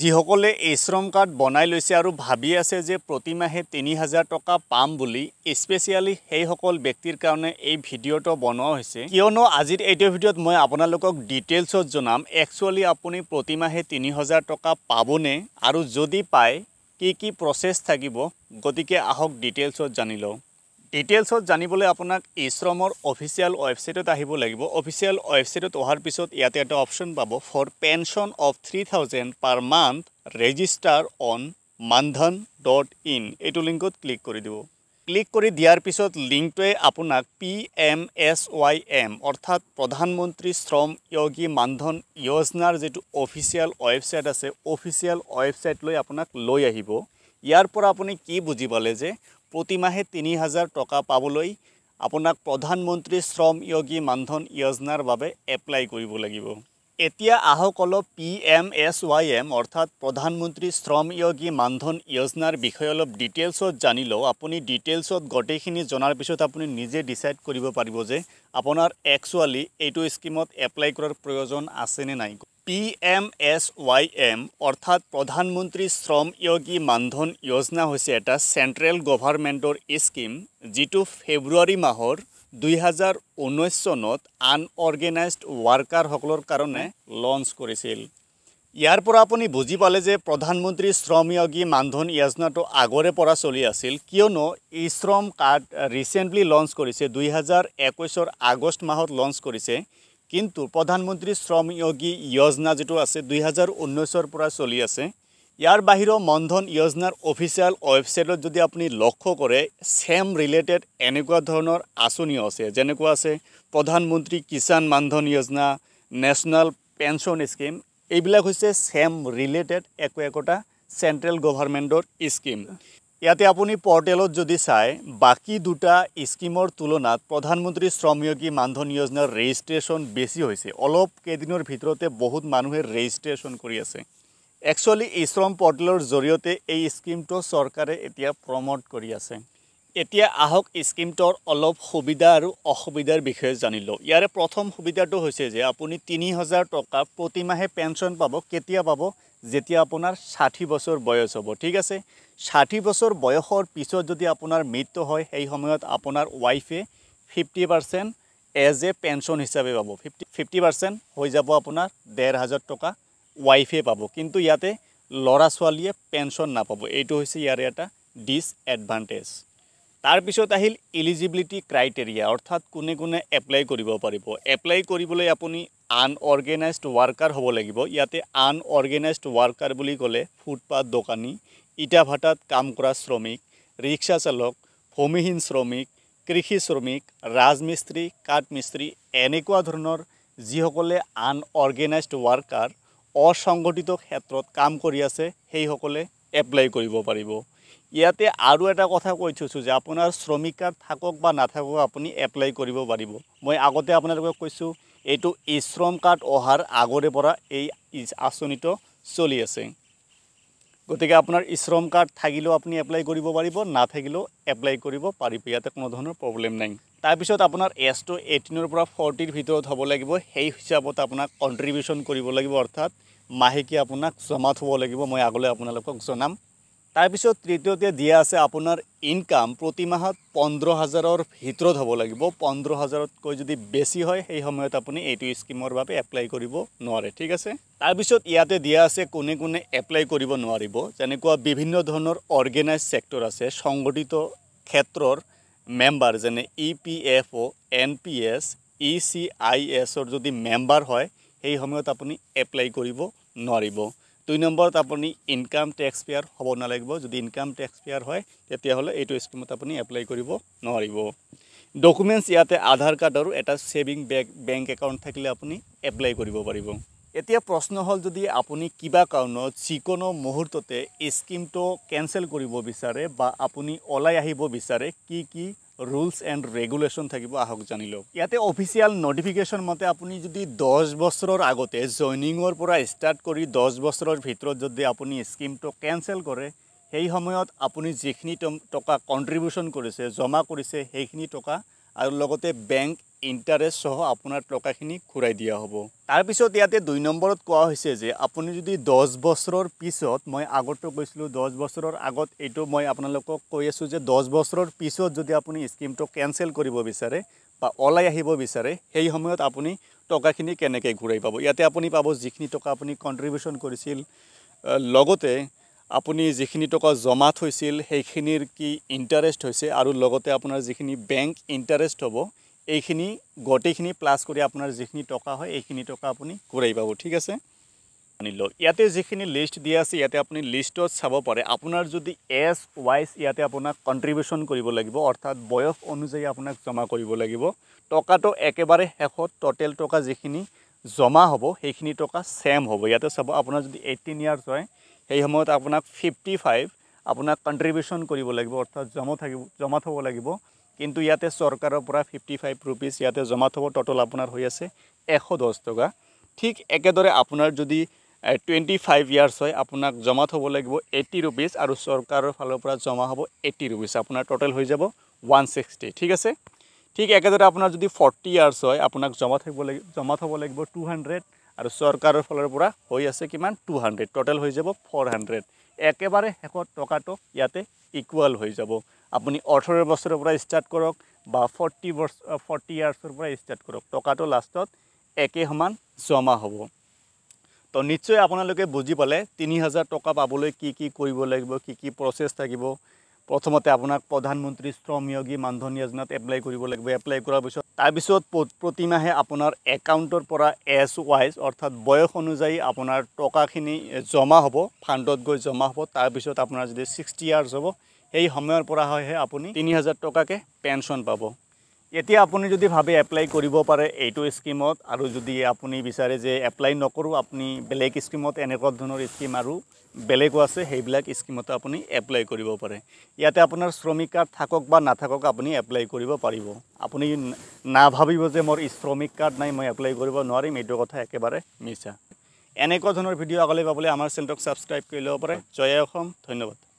যিসকলে এই শ্ৰম কাৰ্ড বনাই লৈছে আৰু ভাবি আছে যে প্ৰতিমাহে তিনি হাজাৰ টকা পাম বুলি স্পেচিয়েলি সেইসকল ব্যক্তিৰ কাৰণে এই ভিডিঅ'টো বনোৱা হৈছে কিয়নো আজিৰ এইটো ভিডিঅ'ত মই আপোনালোকক ডিটেইলছত জনাম একচুৱেলি আপুনি প্ৰতিমাহে তিনি হাজাৰ টকা পাবনে আৰু যদি পায় কি কি প্ৰচেছ থাকিব গতিকে আহক ডিটেইলছত জানি লওঁ ডিটেইলছত জানিবলৈ আপোনাক ইশ্ৰমৰ অফিচিয়েল ৱেবছাইটত আহিব লাগিব অফিচিয়েল ৱেবছাইটত অহাৰ পিছত ইয়াতে এটা অপশ্যন পাব for pension of three thousand per month register on Maandhan dot in এইটো লিংকত ক্লিক কৰি দিব ক্লিক কৰি দিয়াৰ পিছত লিংকটোৱে আপোনাক P M S Y M অৰ্থাৎ প্ৰধানমন্ত্ৰী শ্ৰম য়োগী মানধন য়োজনাৰ যিটো অফিচিয়েল ৱেবছাইট আছে অফিচিয়েল ৱেবছাইটলৈ আপোনাক লৈ আহিব ইয়াৰ পৰা আপুনি কি বুজি পালে যে প্ৰতিমাহে তিনি হাজাৰ টকা পাবলৈ আপোনাক প্ৰধানমন্ত্ৰী শ্ৰম য়োগী মানধন য়োজনাৰ বাবে এপ্লাই কৰিব লাগিব এতিয়া আহক অলপ P M S Y M অৰ্থাৎ প্ৰধানমন্ত্ৰী শ্ৰম য়োগী মানধন য়োজনাৰ বিষয়ে অলপ ডিটেইলছত জানি লওঁ আপুনি ডিটেইলছত গোটেইখিনি জনাৰ পিছত আপুনি নিজে ডিচাইড কৰিব পাৰিব যে আপোনাৰ একচুৱেলি এইটো স্কীমত এপ্লাই কৰাৰ প্ৰয়োজন আছেনে নাই P M S Y M অৰ্থাৎ প্ৰধানমন্ত্ৰী শ্ৰময়োগী মানধন য়োজনা হৈছে এটা চেণ্ট্ৰেল গভাৰ্মেণ্টৰ স্কীম যিটো ফেব্ৰুৱাৰী মাহৰ দুই হাজাৰ ঊনৈছ চনত আনঅৰ্গেনাইজড ৱাৰ্কাৰসকলৰ কাৰণে লঞ্চ কৰিছিল ইয়াৰ পৰা আপুনি বুজি পালে যে প্ৰধানমন্ত্ৰী শ্ৰময়োগী মানধন য়োজনাটো আগৰে পৰা চলি আছিল কিয়নো ই শ্ৰম কাৰ্ড ৰিচেণ্টলি লঞ্চ কৰিছে দুই হাজাৰ একৈছৰ আগষ্ট মাহত লঞ্চ কৰিছে কিন্তু প্ৰধানমন্ত্ৰী শ্ৰম য়োগী য়োজনা যিটো আছে দুহেজাৰ ঊনৈছৰ পৰা চলি আছে ইয়াৰ বাহিৰেও মনধন য়োজনাৰ অফিচিয়েল ৱেবছাইটত যদি আপুনি লক্ষ্য কৰে ছেম ৰিলেটেড এনেকুৱা ধৰণৰ আঁচনিও আছে যেনেকুৱা আছে প্ৰধানমন্ত্ৰী কিষাণ মানধন য়োজনা নেশ্যনেল পেঞ্চন স্কিম এইবিলাক হৈছে ছেম ৰিলেটেড একো একোটা চেণ্ট্ৰেল গভৰ্ণমেণ্টৰ স্কিম ইয়াতে আপুনি পৰ্টেলত যদি চায় বাকী দুটা স্কিমৰ তুলনাত প্ৰধানমন্ত্ৰী শ্ৰময়োগী মানধন য়োজনাৰ ৰেজিষ্ট্ৰেশ্যন বেছি হৈছে অলপ কেইদিনৰ ভিতৰতে বহুত মানুহে ৰেজিষ্ট্ৰেশ্যন কৰি আছে একচুৱেলি ই শ্ৰম পৰ্টেলৰ জৰিয়তে এই স্কীমটো চৰকাৰে এতিয়া প্ৰমট কৰি আছে এতিয়া আহক স্কীমটোৰ অলপ সুবিধা আৰু অসুবিধাৰ বিষয়ে জানি লওঁ ইয়াৰে প্ৰথম সুবিধাটো হৈছে যে আপুনি তিনি হাজাৰ টকা প্ৰতিমাহে পেঞ্চন পাব কেতিয়া পাব যেতিয়া আপোনাৰ ষাঠি বছৰ বয়স হ'ব ঠিক আছে ষাঠি বছৰ বয়সৰ পিছত যদি আপোনাৰ মৃত্যু হয় সেই সময়ত আপোনাৰ ৱাইফে fifty percent as a pension হিচাপে পাব ফিফটি ফিফটি পাৰ্চেণ্ট হৈ যাব আপোনাৰ ডেৰ হাজাৰ টকা ৱাইফে পাব কিন্তু ইয়াতে ল'ৰা ছোৱালীয়ে পেঞ্চন নাপাব এইটো হৈছে ইয়াৰে এটা ডিছএডভান্টেজ তাৰপিছত আহিল ইলিজিবিলিটি ক্ৰাইটেৰিয়া অৰ্থাৎ কোনে কোনে এপ্লাই কৰিব পাৰিব এপ্লাই কৰিবলৈ আপুনি আনঅৰ্গেনাইজড ৱাৰ্কাৰ হ'ব লাগিব ইয়াতে আনঅৰ্গেনাইজড ৱাৰ্কাৰ বুলি ক'লে ফুটপাথ দোকানী ইটা ভাটাত কাম কৰা শ্ৰমিক ৰিক্সা চালক ভূমিহীন শ্ৰমিক কৃষি শ্ৰমিক ৰাজমিস্ত্ৰী কাঠমিস্ত্ৰী এনেকুৱা ধৰণৰ যিসকলে আনঅৰ্গেনাইজড ৱাৰ্কাৰ অসংগঠিত ক্ষেত্ৰত কাম কৰি আছে সেইসকলে এপ্লাই কৰিব পাৰিব ইয়াতে আৰু এটা কথা কৈ থৈছোঁ যে আপোনাৰ শ্ৰমিক কাৰ্ড থাকক বা নাথাকক আপুনি এপ্লাই কৰিব পাৰিব মই আগতে আপোনালোকক কৈছোঁ এইটো ই শ্ৰম কাৰ্ড অহাৰ আগৰে পৰা এই আঁচনিটো চলি আছে গতিকে আপোনাৰ ই শ্ৰম কাৰ্ড থাকিলেও আপুনি এপ্লাই কৰিব পাৰিব নাথাকিলেও এপ্লাই কৰিব পাৰিব ইয়াতে কোনো ধৰণৰ প্ৰব্লেম নাই তাৰপিছত আপোনাৰ এজটো এইটিনৰ পৰা ফৰ্টিৰ ভিতৰত হ'ব লাগিব সেই হিচাপত আপোনাক কণ্ট্ৰিবিউশ্যন কৰিব লাগিব অৰ্থাৎ মাহেকীয়া আপোনাক জমা থ'ব লাগিব মই আগলৈ আপোনালোকক জনাম তাৰপিছত তৃতীয়তে দিয়া আছে আপোনাৰ ইনকাম প্ৰতি মাহত পোন্ধৰ হাজাৰৰ ভিতৰত হ'ব লাগিব পোন্ধৰ হাজাৰতকৈ যদি বেছি হয় সেই সময়ত আপুনি এইটো স্কীমৰ বাবে এপ্লাই কৰিব নোৱাৰে ঠিক আছে তাৰপিছত ইয়াতে দিয়া আছে কোনে কোনে এপ্লাই কৰিব নোৱাৰিব যেনেকুৱা বিভিন্ন ধৰণৰ অৰ্গেনাইজ ছেক্টৰ আছে সংগঠিত ক্ষেত্ৰৰ মেম্বাৰ যেনে E P F O' N P S E C I এছৰ যদি মেম্বাৰ হয় সেই সময়ত আপুনি এপ্লাই কৰিব নোৱাৰিব দুই নম্বৰত আপুনি ইনকাম টেক্স পেয়াৰ হ'ব নালাগিব যদি ইনকাম টেক্স পেয়াৰ হয় তেতিয়াহ'লে এইটো স্কিমত আপুনি এপ্লাই কৰিব নোৱাৰিব ডকুমেণ্টছ ইয়াতে আধাৰ কাৰ্ড আৰু এটা ছেভিং বেংক বেংক একাউণ্ট থাকিলে আপুনি এপ্লাই কৰিব পাৰিব এতিয়া প্ৰশ্ন হ'ল যদি আপুনি কিবা কাৰণত যিকোনো মুহূৰ্ততে স্কিমটো কেনচেল কৰিব বিচাৰে বা আপুনি ওলাই আহিব বিচাৰে কি কি ৰুলছ এণ্ড ৰেগুলেশ্যন থাকিব আহক জানি লওক ইয়াতে অফিচিয়েল নটিফিকেশ্যন মতে আপুনি যদি দহ বছৰৰ আগতে জইনিঙৰ পৰা ষ্টাৰ্ট কৰি দহ বছৰৰ ভিতৰত যদি আপুনি স্কীমটো কেঞ্চেল কৰে সেই সময়ত আপুনি যিখিনি টকা কণ্ট্ৰিবিউশ্যন কৰিছে জমা কৰিছে সেইখিনি টকা আৰু লগতে বেংক ইণ্টাৰেষ্ট সহ আপোনাৰ টকাখিনি ঘূৰাই দিয়া হ'ব তাৰপিছত ইয়াতে দুই নম্বৰত কোৱা হৈছে যে আপুনি যদি দহ বছৰৰ পিছত মই আগতো কৈছিলোঁ দহ বছৰৰ আগত এইটো মই আপোনালোকক কৈ আছোঁ যে দহ বছৰৰ পিছত যদি আপুনি স্কীমটো কেনচেল কৰিব বিচাৰে বা ওলাই আহিব বিচাৰে সেই সময়ত আপুনি টকাখিনি কেনেকৈ ঘূৰাই পাব ইয়াতে আপুনি পাব যিখিনি টকা আপুনি কণ্ট্ৰিবিউশ্যন কৰিছিল লগতে আপুনি যিখিনি টকা জমা থৈছিল সেইখিনিৰ কি ইণ্টাৰেষ্ট হৈছে আৰু লগতে আপোনাৰ যিখিনি বেংক ইণ্টাৰেষ্ট হ'ব এইখিনি গোটেইখিনি প্লাছ কৰি আপোনাৰ যিখিনি টকা হয় এইখিনি টকা আপুনি ঘূৰাই পাব ঠিক আছে আনি লওক ইয়াতে যিখিনি লিষ্ট দিয়া আছে ইয়াতে আপুনি লিষ্টত চাব পাৰে আপোনাৰ যদি এছ ৱাইজ ইয়াতে আপোনাক কণ্ট্ৰিবিউশ্যন কৰিব লাগিব অৰ্থাৎ বয়স অনুযায়ী আপোনাক জমা কৰিব লাগিব টকাটো একেবাৰে শেষত ট'টেল টকা যিখিনি জমা হ'ব সেইখিনি টকা ছেম হ'ব ইয়াতে চাব আপোনাৰ যদি এইটিন ইয়াৰ্ছ হয় সেই সময়ত আপোনাক ফিফটি ফাইভ আপোনাক কণ্ট্ৰিবিউশ্যন কৰিব লাগিব অৰ্থাৎ জমা থাকিব জমা থ'ব লাগিব কিন্তু ইয়াতে চৰকাৰৰ পৰা ফিফটি ফাইভ ৰুপিজ ইয়াতে জমা থ'ব ট'টেল আপোনাৰ হৈ আছে এশ দহ টকা ঠিক একেদৰে আপোনাৰ যদি টুৱেণ্টি ফাইভ ইয়াৰ্ছ হয় আপোনাক জমা থ'ব লাগিব এইটি ৰুপিজ আৰু চৰকাৰৰ ফালৰ পৰা জমা হ'ব এইটি ৰুপিজ আপোনাৰ ট'টেল হৈ যাব ওৱান ছিক্সটি ঠিক আছে ঠিক একেদৰে আপোনাৰ যদি ফৰ্টি ইয়াৰ্ছ হয় আপোনাক জমা থাকিব লাগিব জমা থ'ব লাগিব টু হাণ্ড্ৰেড আৰু চৰকাৰৰ ফালৰ পৰা হৈ আছে কিমান টু হাণ্ড্ৰেড ট'টেল হৈ যাব ফ'ৰ হাণ্ড্ৰেড একেবাৰে শেষত টকাটো ইয়াতে ইকুৱেল হৈ যাব আপুনি ওঠৰ বছৰৰ পৰা ষ্টাৰ্ট কৰক বা ফৰ্টি বছ ফৰ্টি ইয়াৰ্ছৰ পৰা ষ্টাৰ্ট কৰক টকাটো লাষ্টত একে সমান জমা হ'ব তো নিশ্চয় আপোনালোকে বুজি পালে তিনি হাজাৰ টকা পাবলৈ কি কি কৰিব লাগিব কি কি প্ৰচেছ থাকিব প্ৰথমতে আপোনাক প্ৰধানমন্ত্ৰী শ্ৰময়োগী মানধন য়োজনাত এপ্লাই কৰিব লাগিব এপ্লাই কৰাৰ পিছত তাৰপিছত প্ৰতিমাহে আপোনাৰ একাউণ্টৰ পৰা এছ ৱাইজ অৰ্থাৎ বয়স অনুযায়ী আপোনাৰ টকাখিনি জমা হ'ব ফাণ্ডত গৈ জমা হ'ব তাৰপিছত আপোনাৰ যদি ছিক্সটি ইয়াৰ্ছ হ'ব সেই সময়ৰ পৰা হয়হে আপুনি তিনি হাজাৰ টকাকৈ পেঞ্চন পাব এতিয়া আপুনি যদি ভাবে এপ্লাই কৰিব পাৰে এইটো স্কিমত আৰু যদি আপুনি বিচাৰে যে এপ্লাই নকৰোঁ আপুনি বেলেগ স্কিমত এনেকুৱা ধৰণৰ স্কিম আৰু বেলেগো আছে সেইবিলাক স্কিমতো আপুনি এপ্লাই কৰিব পাৰে ইয়াতে আপোনাৰ শ্ৰমিক কাৰ্ড থাকক বা নাথাকক আপুনি এপ্লাই কৰিব পাৰিব আপুনি নাভাবিব যে মোৰ শ্ৰমিক কাৰ্ড নাই মই এপ্লাই কৰিব নোৱাৰিম এইটো কথা একেবাৰে মিছা এনেকুৱা ধৰণৰ ভিডিঅ' আগলৈ পাবলৈ আমাৰ চেনেলটোক ছাবস্ক্ৰাইব কৰি ল'ব পাৰে জয় অসম ধন্যবাদ